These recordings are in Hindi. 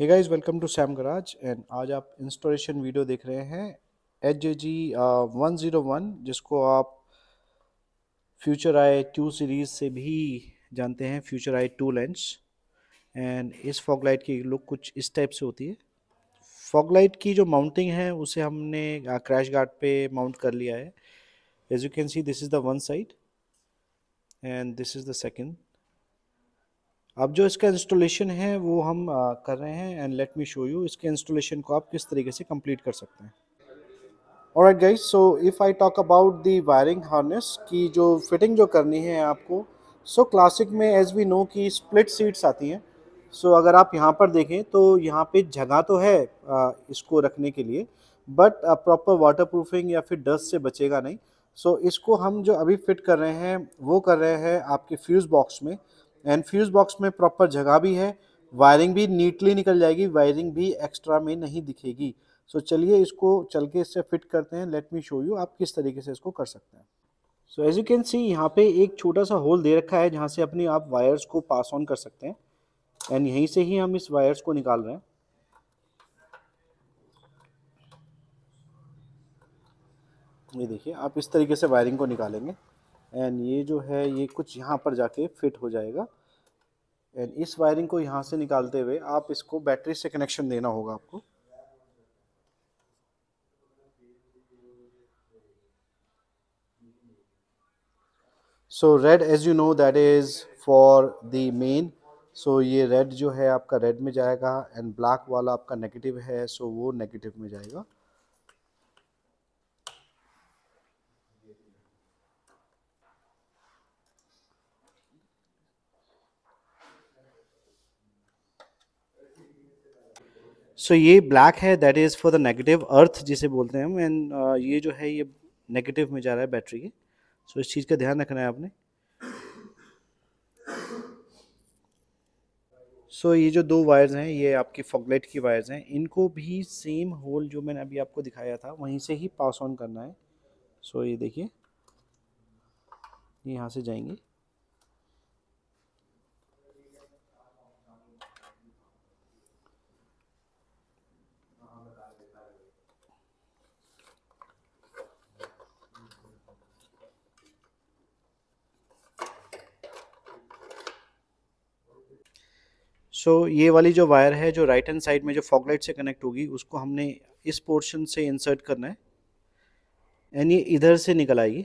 hey guys welcome to Sam garage and आज आप इंस्टॉलेशन वीडियो देख रहे हैं H J G one zero one जिसको आप फ्यूचर आई टू सीरीज़ से भी जानते हैं future eye two lens and इस फॉगलाइट की लुक कुछ इस टाइप से होती है फॉगलाइट की जो माउंटिंग है उसे हमने क्रैश uh, गार्ड पे माउंट कर लिया है as you can see this is the one side and this is the second अब जो इसका इंस्टॉलेशन है वो हम आ, कर रहे हैं and let me show you इसके इंस्टॉलेशन को आप किस तरीके से कंप्लीट कर सकते हैं और एट guys so if I talk about the wiring harness की जो फिटिंग जो करनी है आपको सो so, क्लासिक में एज वी नो की स्प्लिट सीट्स आती हैं सो so, अगर आप यहाँ पर देखें तो यहाँ पे जगह तो है आ, इसको रखने के लिए बट प्रॉपर वाटर प्रूफिंग या फिर डस्ट से बचेगा नहीं सो so, इसको हम जो अभी फिट कर रहे हैं वो कर रहे हैं आपके फ्यूज़ बॉक्स में एंड फ्यूज़ बॉक्स में प्रॉपर जगह भी है वायरिंग भी नीटली निकल जाएगी वायरिंग भी एक्स्ट्रा में नहीं दिखेगी सो so, चलिए इसको चल के इससे फिट करते हैं लेट मी शो यू आप किस तरीके से इसको कर सकते हैं so as you can see यहाँ पे एक छोटा सा होल दे रखा है जहाँ से अपने आप वायर्स को पास ऑन कर सकते हैं एंड यहीं से ही हम इस वायर्स को निकाल रहे हैं ये देखिए आप इस तरीके से वायरिंग को निकालेंगे एंड ये जो है ये कुछ यहाँ पर जाके फिट हो जाएगा एंड इस वायरिंग को यहाँ से निकालते हुए आप इसको बैटरी से कनेक्शन देना होगा आपको so red as you know that is for the main so ये रेड जो है आपका रेड में जाएगा एंड ब्लैक वाला आपका नेगेटिव है सो so वो नेगेटिव में जाएगा सो ये ब्लैक है that is for the negative earth जिसे बोलते हैं हम एंड uh, ये जो है ये नेगेटिव में जा रहा है बैटरी के सो so, इस चीज़ का ध्यान रखना है आपने सो so, ये जो दो वायर्स हैं ये आपके फॉगलेट की वायर्स हैं इनको भी सेम होल जो मैंने अभी आपको दिखाया था वहीं से ही पास ऑन करना है सो so, ये देखिए ये यहाँ से जाएंगे सो so, ये वाली जो वायर है जो राइट हैंड साइड में जो फॉकलाइट से कनेक्ट होगी उसको हमने इस पोर्शन से इंसर्ट करना है एंड ये इधर से निकल आएगी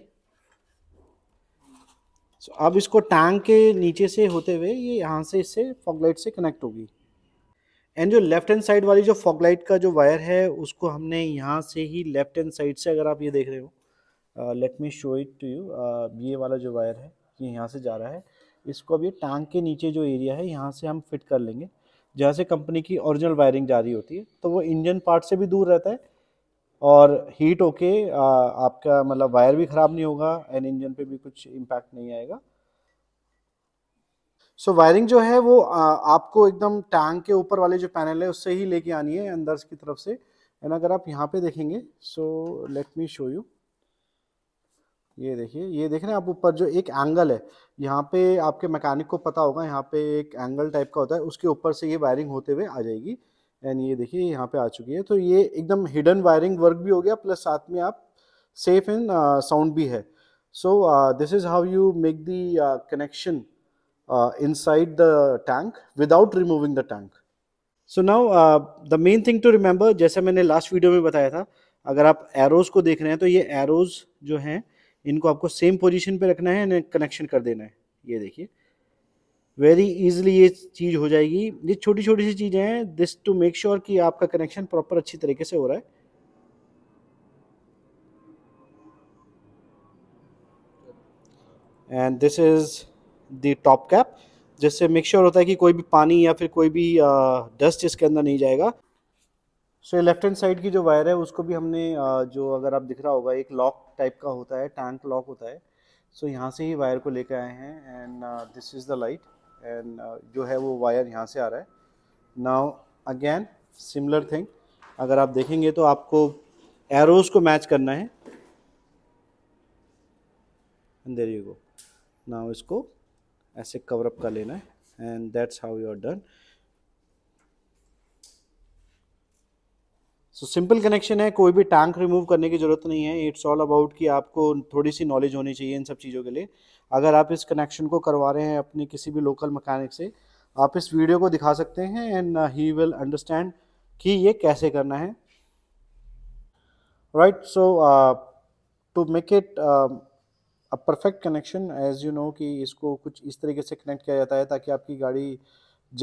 सो so, अब इसको टैंक के नीचे से होते हुए ये यहाँ से इससे फॉगलाइट से कनेक्ट होगी एंड जो लेफ्ट हैंड साइड वाली जो फॉकलाइट का जो वायर है उसको हमने यहाँ से ही लेफ्ट हैंड साइड से अगर आप ये देख रहे हो let me show it to you ये वाला जो वायर है ये यहाँ से जा रहा है इसको अभी टांग के नीचे जो एरिया है यहाँ से हम फिट कर लेंगे जहाँ से कंपनी की ओरिजिनल वायरिंग जा रही होती है तो वो इंजन पार्ट से भी दूर रहता है और हीट होके आपका मतलब वायर भी ख़राब नहीं होगा एंड इंजन पे भी कुछ इम्पैक्ट नहीं आएगा सो so, वायरिंग जो है वो आ, आपको एकदम टैंक के ऊपर वाले जो पैनल है उससे ही लेके आनी है अंदर की तरफ से एंड अगर आप यहाँ पे देखेंगे so let me show you ये देखिए ये देख रहे हैं आप ऊपर जो एक एंगल है यहाँ पे आपके मैकेनिक को पता होगा यहाँ पे एक एंगल टाइप का होता है उसके ऊपर से ये वायरिंग होते हुए आ जाएगी एंड ये देखिए यहाँ पे आ चुकी है तो ये एकदम हिडन वायरिंग वर्क भी हो गया प्लस साथ में आप सेफ एंड साउंड भी है so this is how you make the connection inside the tank without removing the tank so now the main thing to remember जैसे मैंने लास्ट वीडियो में बताया था अगर आप एरोज़ को देख रहे हैं तो ये एरोज जो हैं इनको आपको सेम पोजीशन पे रखना है कनेक्शन कर देना है ये देखिए वेरी इजीली ये चीज़ हो जाएगी ये छोटी छोटी सी चीज़ें हैं दिस टू मेक श्योर कि आपका कनेक्शन प्रॉपर अच्छी तरीके से हो रहा है and this is the top cap जिससे मेक श्योर होता है कि कोई भी पानी या फिर कोई भी डस्ट इसके अंदर नहीं जाएगा सो ये लेफ्ट हैंड साइड की जो वायर है उसको भी हमने जो अगर आप दिख रहा होगा एक लॉक टाइप का होता है टैंक लॉक होता है सो so, यहाँ से ही वायर को लेकर आए हैं and this is the light and जो है वो वायर यहाँ से आ रहा है नाउ अगेन सिमिलर थिंग अगर आप देखेंगे तो आपको एरोज को मैच करना है देर यू गो नाउ इसको ऐसे कवरअप कर लेना है and that's how you are done so simple connection है कोई भी टैंक रिमूव करने की ज़रूरत नहीं है इट्स ऑल अबाउट कि आपको थोड़ी सी नॉलेज होनी चाहिए इन सब चीज़ों के लिए अगर आप इस कनेक्शन को करवा रहे हैं अपने किसी भी लोकल मकैनिक से आप इस वीडियो को दिखा सकते हैं एंड ही विल अंडरस्टैंड कि ये कैसे करना है right so to make it a perfect connection as you know कि इसको कुछ इस तरीके से कनेक्ट किया जाता है ताकि आपकी गाड़ी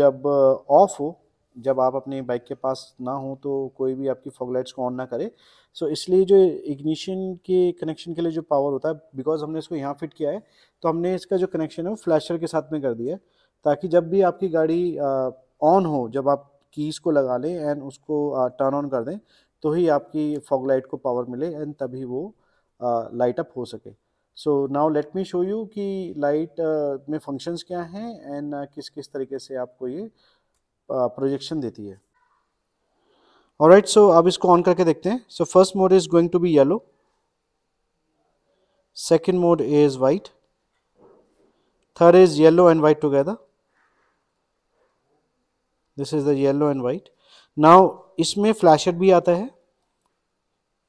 जब ऑफ uh, हो जब आप अपने बाइक के पास ना हो तो कोई भी आपकी फॉग लाइट्स को ऑन ना करे सो so, इसलिए जो इग्निशन के कनेक्शन के लिए जो पावर होता है बिकॉज हमने इसको यहाँ फिट किया है तो हमने इसका जो कनेक्शन है वो फ्लैशर के साथ में कर दिया है ताकि जब भी आपकी गाड़ी ऑन हो जब आप कीज़ को लगा लें एंड उसको टर्न ऑन कर दें तो ही आपकी फॉग लाइट को पावर मिले एंड तभी वो लाइट अप हो सके so now let me show you कि लाइट में फंक्शंस क्या हैं एंड किस किस तरीके से आपको ये प्रोजेक्शन देती है और राइट सो अब इसको ऑन करके देखते हैं so first mode is going to be yellow second mode is white third is yellow and white together this is the yellow and white now इसमें फ्लैशर भी आता है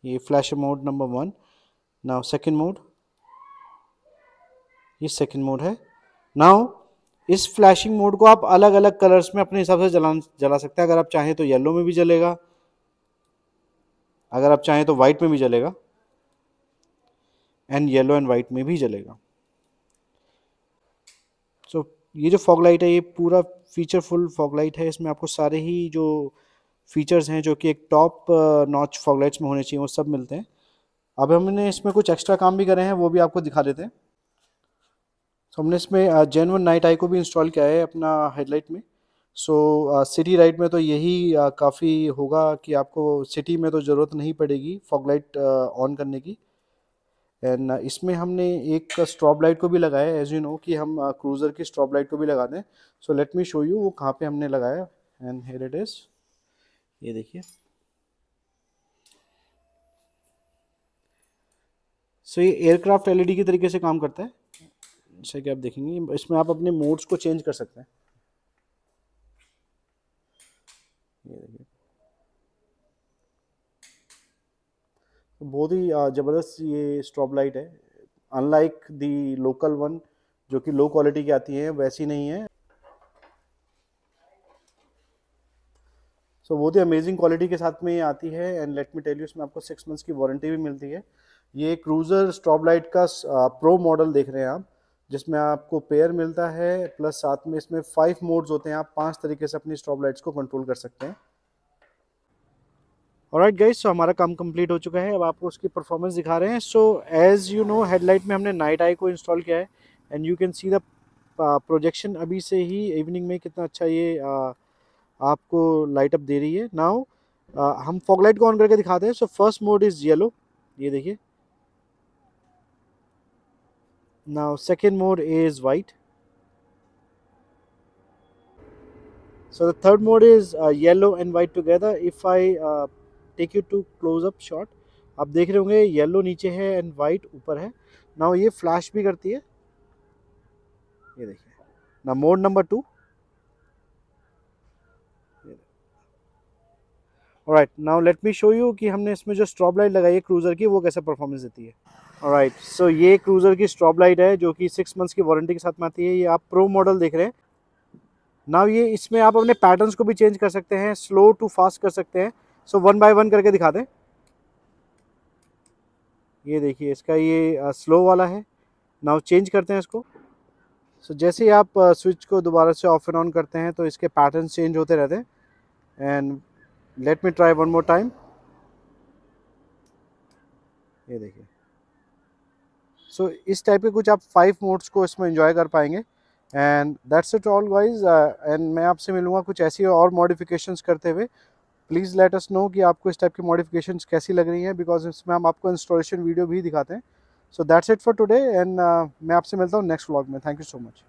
ये flash mode number one now second mode ये सेकेंड मोड है नाउ इस फ्लैशिंग मोड को आप अलग अलग कलर्स में अपने हिसाब से जला जला सकते हैं अगर आप चाहें तो येलो में भी जलेगा अगर आप चाहें तो वाइट में भी जलेगा एंड येलो एंड वाइट में भी जलेगा सो so, ये जो फॉग लाइट है ये पूरा फीचरफुल फॉग लाइट है इसमें आपको सारे ही जो फीचर्स हैं जो कि एक टॉप नॉच फॉग लाइट्स में होने चाहिए वो सब मिलते हैं अब हमने इसमें कुछ एक्स्ट्रा काम भी करे हैं वो भी आपको दिखा देते हैं सो हमने इसमें जेन वन नाइट आई को भी इंस्टॉल किया है अपना हेडलाइट में सो सिटी राइड में तो यही uh, काफ़ी होगा कि आपको सिटी में तो ज़रूरत नहीं पड़ेगी फॉग लाइट ऑन करने की एंड uh, इसमें हमने एक स्ट्रॉप लाइट को भी लगाया एज यू नो कि हम क्रूज़र की स्ट्रॉप लाइट को भी लगा दें so let me show you वो कहाँ पे हमने लगाया एंड हेयर इट इज़ ये देखिए सो so, ये एयरक्राफ्ट एलईडी e के तरीके से काम करता है जैसे अच्छा कि आप देखेंगे इसमें आप अपने मोड्स को चेंज कर सकते हैं ये देखिए तो बहुत ही ज़बरदस्त ये स्ट्रॉब लाइट है अनलाइक दी लोकल वन जो कि लो क्वालिटी की आती है वैसी नहीं है सो so, बहुत ही अमेजिंग क्वालिटी के साथ में ये आती है and let me tell you इसमें आपको सिक्स मंथ्स की वारंटी भी मिलती है ये क्रूज़र स्ट्रॉब लाइट का प्रो मॉडल देख रहे हैं आप जिसमें आपको पेयर मिलता है प्लस साथ में इसमें फाइव मोड्स होते हैं आप पांच तरीके से अपनी स्ट्रॉप लाइट्स को कंट्रोल कर सकते हैं और राइट गाइज सो हमारा काम कंप्लीट हो चुका है अब आपको उसकी परफॉर्मेंस दिखा रहे हैं so as you know headlight में हमने नाइट आई को इंस्टॉल किया है and you can see the projection अभी से ही इवनिंग में कितना अच्छा ये uh, आपको लाइट अप दे रही है नाउ uh, हम फॉग लाइट को ऑन करके दिखाते हैं so first mode is yellow ये देखिए now second mode is white so the third mode is uh, yellow and white together if i uh, take you to close up shot आप देख रहे होंगे येलो नीचे है एंड वाइट ऊपर है ना ये फ्लैश भी करती है ये देखिए ना mode number two right now let me show you कि हमने इसमें जो स्ट्रॉब लाइट लगाई है क्रूज़र की वो कैसे परफॉर्मेंस देती है राइट सो so, ये क्रूज़र की स्ट्रॉप लाइट है जो कि सिक्स मंथ्स की वारंटी के साथ में आती है ये आप प्रो मॉडल देख रहे हैं ना ये इसमें आप अपने पैटर्न्स को भी चेंज कर सकते हैं स्लो टू फास्ट कर सकते हैं सो वन बाय वन करके दिखा दें ये देखिए इसका ये स्लो वाला है नाउ चेंज करते हैं इसको सो so, जैसे ही आप स्विच को दोबारा से ऑफ एंड ऑन करते हैं तो इसके पैटर्न चेंज होते रहते हैं and let me try one more time ये देखिए सो so, इस टाइप के कुछ आप फाइव मोड्स को इसमें इंजॉय कर पाएंगे and that's it all wise एंड मैं आपसे मिलूंगा कुछ ऐसी और मॉडिफिकेशन करते हुए प्लीज़ लेट अस नो कि आपको इस टाइप की मॉडिफिकेशन कैसी लग रही हैं बिकॉज इसमें हम आपको इंस्टॉलेशन वीडियो भी दिखाते हैं so that's it for today एंड मैं आपसे मिलता हूँ नेक्स्ट व्लॉग में थैंक यू सो मच